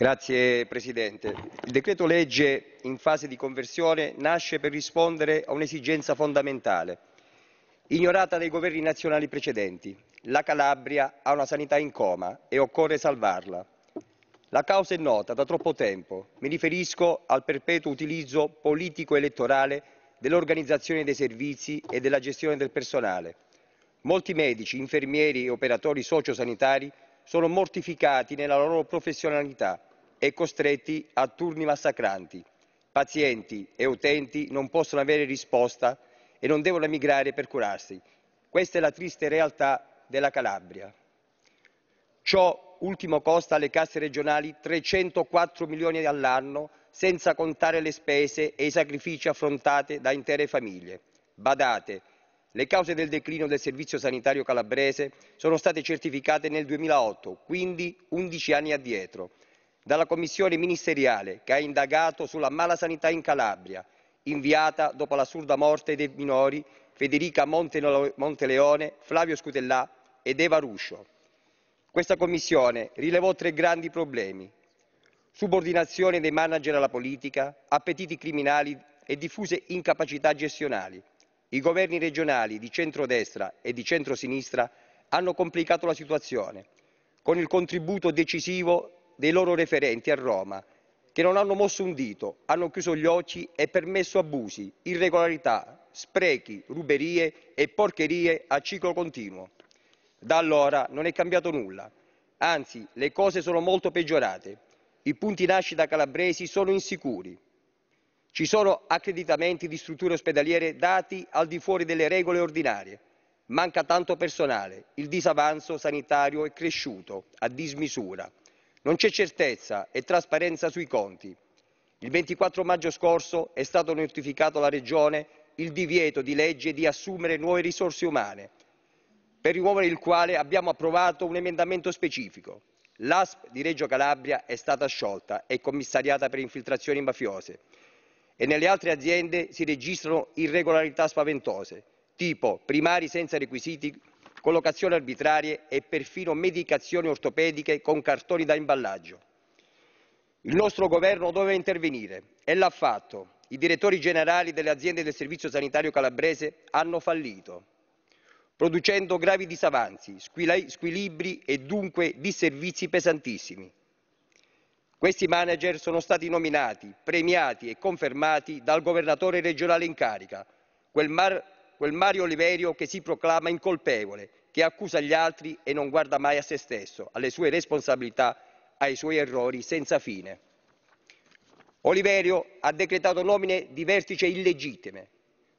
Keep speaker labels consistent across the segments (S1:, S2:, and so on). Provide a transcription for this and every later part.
S1: Grazie Presidente. Il decreto legge in fase di conversione nasce per rispondere a un'esigenza fondamentale, ignorata dai governi nazionali precedenti. La Calabria ha una sanità in coma e occorre salvarla. La causa è nota da troppo tempo. Mi riferisco al perpetuo utilizzo politico-elettorale dell'organizzazione dei servizi e della gestione del personale. Molti medici, infermieri e operatori sociosanitari sono mortificati nella loro professionalità e costretti a turni massacranti. Pazienti e utenti non possono avere risposta e non devono emigrare per curarsi. Questa è la triste realtà della Calabria. Ciò ultimo costa alle casse regionali 304 milioni all'anno, senza contare le spese e i sacrifici affrontati da intere famiglie. Badate, le cause del declino del servizio sanitario calabrese sono state certificate nel 2008, quindi 11 anni addietro dalla commissione ministeriale che ha indagato sulla malasanità in Calabria, inviata dopo l'assurda morte dei minori Federica Monteleone, Flavio Scutellà ed Eva Ruscio. Questa commissione rilevò tre grandi problemi. Subordinazione dei manager alla politica, appetiti criminali e diffuse incapacità gestionali. I governi regionali di centrodestra e di centrosinistra hanno complicato la situazione con il contributo decisivo dei loro referenti a Roma, che non hanno mosso un dito, hanno chiuso gli occhi e permesso abusi, irregolarità, sprechi, ruberie e porcherie a ciclo continuo. Da allora non è cambiato nulla, anzi le cose sono molto peggiorate. I punti nascita calabresi sono insicuri. Ci sono accreditamenti di strutture ospedaliere dati al di fuori delle regole ordinarie. Manca tanto personale, il disavanzo sanitario è cresciuto a dismisura. Non c'è certezza e trasparenza sui conti. Il 24 maggio scorso è stato notificato alla Regione il divieto di legge di assumere nuove risorse umane, per rimuovere il quale abbiamo approvato un emendamento specifico. L'ASP di Reggio Calabria è stata sciolta e commissariata per infiltrazioni mafiose e nelle altre aziende si registrano irregolarità spaventose, tipo primari senza requisiti collocazioni arbitrarie e perfino medicazioni ortopediche con cartoni da imballaggio. Il nostro governo doveva intervenire e l'ha fatto. I direttori generali delle aziende del servizio sanitario calabrese hanno fallito, producendo gravi disavanzi, squilibri e dunque disservizi pesantissimi. Questi manager sono stati nominati, premiati e confermati dal governatore regionale in carica, quel, mar, quel Mario Oliverio che si proclama incolpevole, che accusa gli altri e non guarda mai a se stesso, alle sue responsabilità, ai suoi errori senza fine. Oliverio ha decretato nomine di vertice illegittime,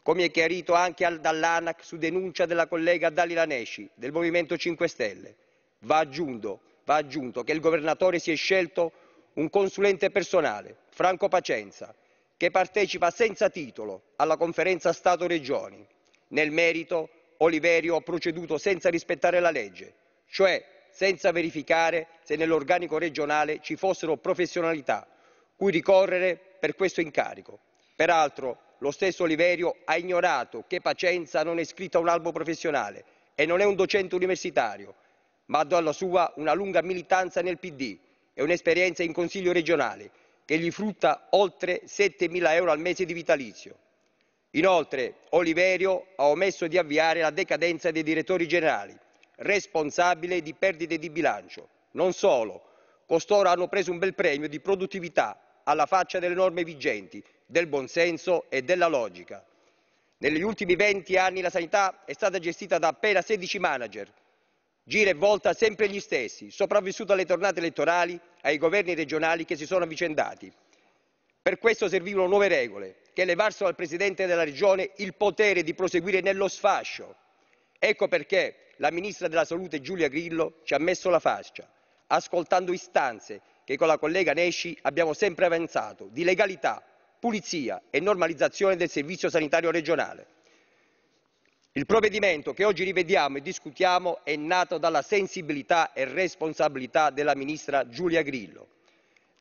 S1: come è chiarito anche dall'ANAC su denuncia della collega Dalila Nesci del Movimento 5 Stelle. Va aggiunto, va aggiunto che il governatore si è scelto un consulente personale, Franco Pacenza, che partecipa senza titolo alla conferenza Stato-Regioni. Nel merito, Oliverio ha proceduto senza rispettare la legge, cioè senza verificare se nell'organico regionale ci fossero professionalità cui ricorrere per questo incarico. Peraltro, lo stesso Oliverio ha ignorato che Pacenza non è iscritta a un albo professionale e non è un docente universitario, ma ha dalla sua una lunga militanza nel PD e un'esperienza in Consiglio regionale che gli frutta oltre 7.000 euro al mese di vitalizio. Inoltre Oliverio ha omesso di avviare la decadenza dei direttori generali, responsabile di perdite di bilancio. Non solo, costoro hanno preso un bel premio di produttività alla faccia delle norme vigenti, del buonsenso e della logica. Negli ultimi 20 anni la sanità è stata gestita da appena 16 manager, gira e volta sempre gli stessi, sopravvissuti alle tornate elettorali, ai governi regionali che si sono avvicendati. Per questo servivano nuove regole, che levassero al Presidente della Regione il potere di proseguire nello sfascio. Ecco perché la Ministra della Salute Giulia Grillo ci ha messo la faccia, ascoltando istanze che con la collega Nesci abbiamo sempre avanzato di legalità, pulizia e normalizzazione del servizio sanitario regionale. Il provvedimento che oggi rivediamo e discutiamo è nato dalla sensibilità e responsabilità della Ministra Giulia Grillo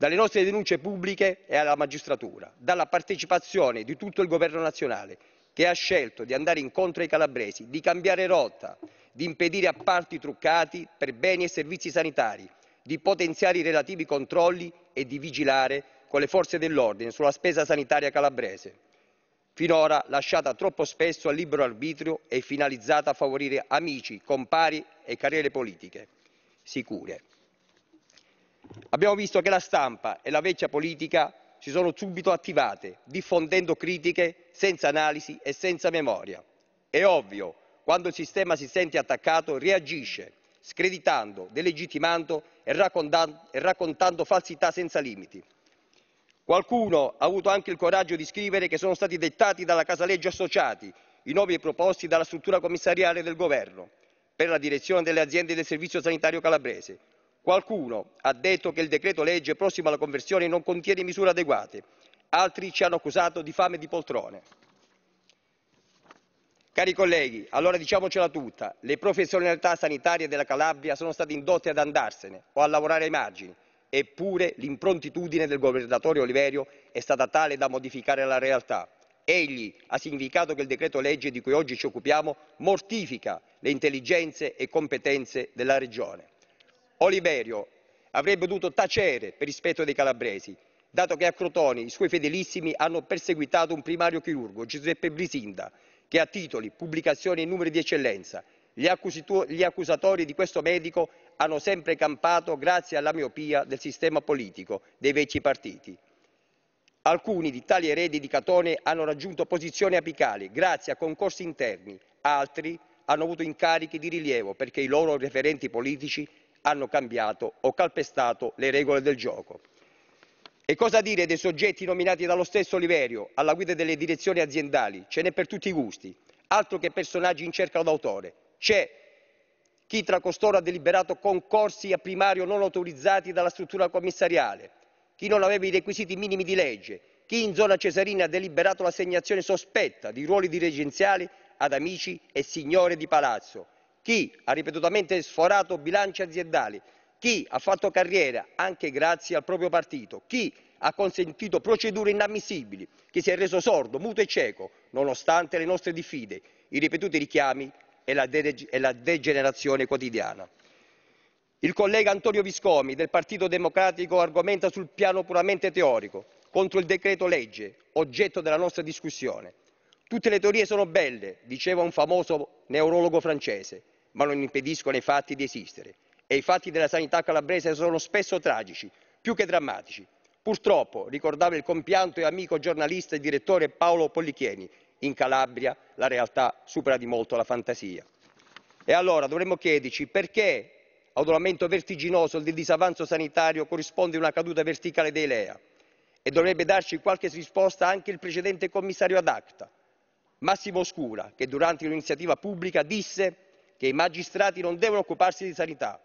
S1: dalle nostre denunce pubbliche e alla magistratura, dalla partecipazione di tutto il governo nazionale che ha scelto di andare incontro ai calabresi, di cambiare rotta, di impedire appalti truccati per beni e servizi sanitari, di potenziare i relativi controlli e di vigilare con le forze dell'ordine sulla spesa sanitaria calabrese, finora lasciata troppo spesso al libero arbitrio e finalizzata a favorire amici, compari e carriere politiche sicure. Abbiamo visto che la stampa e la vecchia politica si sono subito attivate, diffondendo critiche senza analisi e senza memoria. È ovvio, quando il sistema si sente attaccato, reagisce, screditando, delegittimando e raccontando, falsità senza limiti. Qualcuno ha avuto anche il coraggio di scrivere che sono stati dettati dalla Casaleggio Associati i nomi proposti dalla struttura commissariale del governo per la direzione delle aziende del Servizio Sanitario Calabrese, Qualcuno ha detto che il decreto-legge prossimo alla conversione non contiene misure adeguate, altri ci hanno accusato di fame di poltrone. Cari colleghi, allora diciamocela tutta, le professionalità sanitarie della Calabria sono state indotte ad andarsene o a lavorare ai margini, eppure l'improntitudine del governatore Oliverio è stata tale da modificare la realtà. Egli ha significato che il decreto legge di cui oggi ci occupiamo mortifica le intelligenze e competenze della Regione. Oliverio avrebbe dovuto tacere per rispetto dei calabresi, dato che a Crotone i suoi fedelissimi hanno perseguitato un primario chirurgo, Giuseppe Brisinda, che ha titoli, pubblicazioni e numeri di eccellenza. Gli, gli accusatori di questo medico hanno sempre campato grazie alla miopia del sistema politico dei vecchi partiti. Alcuni di tali eredi di Catone hanno raggiunto posizioni apicali grazie a concorsi interni, altri hanno avuto incarichi di rilievo perché i loro referenti politici hanno cambiato o calpestato le regole del gioco. E cosa dire dei soggetti nominati dallo stesso Oliverio alla guida delle direzioni aziendali? Ce n'è per tutti i gusti, altro che personaggi in cerca d'autore. C'è chi tra costoro ha deliberato concorsi a primario non autorizzati dalla struttura commissariale, chi non aveva i requisiti minimi di legge, chi in zona cesarina ha deliberato l'assegnazione sospetta di ruoli dirigenziali ad amici e signore di palazzo, chi ha ripetutamente sforato bilanci aziendali, chi ha fatto carriera anche grazie al proprio partito, chi ha consentito procedure inammissibili, chi si è reso sordo, muto e cieco, nonostante le nostre diffide, i ripetuti richiami e la, e la degenerazione quotidiana. Il collega Antonio Viscomi del Partito Democratico argomenta sul piano puramente teorico contro il decreto legge, oggetto della nostra discussione. Tutte le teorie sono belle, diceva un famoso neurologo francese, ma non impediscono ai fatti di esistere. E i fatti della sanità calabrese sono spesso tragici, più che drammatici. Purtroppo, ricordava il compianto e amico giornalista e direttore Paolo Pollichieni, in Calabria la realtà supera di molto la fantasia. E allora dovremmo chiederci perché ad un aumento vertiginoso del disavanzo sanitario corrisponde una caduta verticale dei LEA e dovrebbe darci qualche risposta anche il precedente commissario ad acta Massimo Scura, che durante un'iniziativa pubblica disse che i magistrati non devono occuparsi di sanità.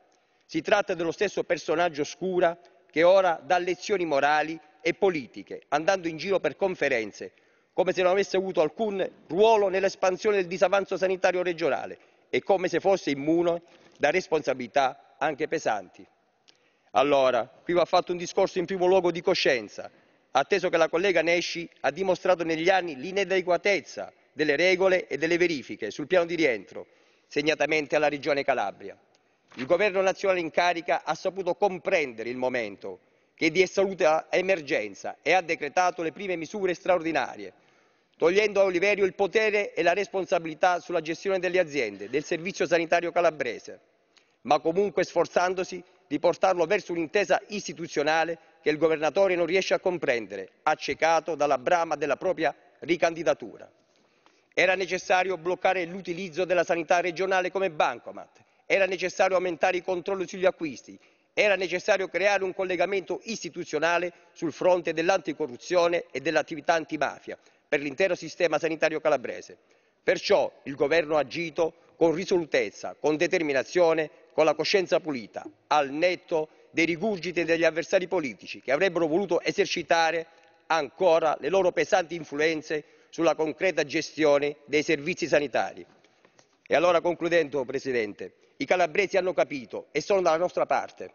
S1: Si tratta dello stesso personaggio Scura che ora dà lezioni morali e politiche, andando in giro per conferenze, come se non avesse avuto alcun ruolo nell'espansione del disavanzo sanitario regionale e come se fosse immuno da responsabilità anche pesanti. Allora, qui va fatto un discorso in primo luogo di coscienza, atteso che la collega Nesci ha dimostrato negli anni l'inadeguatezza delle regole e delle verifiche sul piano di rientro, segnatamente alla Regione Calabria. Il governo nazionale in carica ha saputo comprendere il momento che di assoluta emergenza e ha decretato le prime misure straordinarie, togliendo a Oliverio il potere e la responsabilità sulla gestione delle aziende, del servizio sanitario calabrese, ma comunque sforzandosi di portarlo verso un'intesa istituzionale che il governatore non riesce a comprendere, accecato dalla brama della propria ricandidatura. Era necessario bloccare l'utilizzo della sanità regionale come bancomat, era necessario aumentare i controlli sugli acquisti, era necessario creare un collegamento istituzionale sul fronte dell'anticorruzione e dell'attività antimafia per l'intero sistema sanitario calabrese. Perciò il governo ha agito con risolutezza, con determinazione, con la coscienza pulita, al netto dei rigurgiti degli avversari politici che avrebbero voluto esercitare ancora le loro pesanti influenze sulla concreta gestione dei servizi sanitari. E allora concludendo, Presidente, i calabresi hanno capito e sono dalla nostra parte.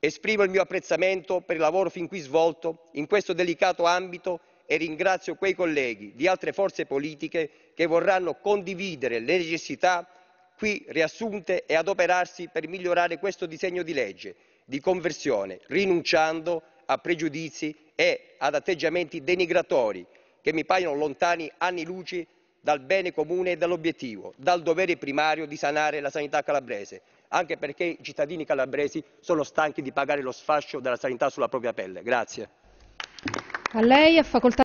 S1: Esprimo il mio apprezzamento per il lavoro fin qui svolto in questo delicato ambito e ringrazio quei colleghi di altre forze politiche che vorranno condividere le necessità qui riassunte e adoperarsi per migliorare questo disegno di legge di conversione, rinunciando a pregiudizi e ad atteggiamenti denigratori che mi paiono lontani anni luci dal bene comune e dall'obiettivo, dal dovere primario di sanare la sanità calabrese, anche perché i cittadini calabresi sono stanchi di pagare lo sfascio della sanità sulla propria pelle. Grazie.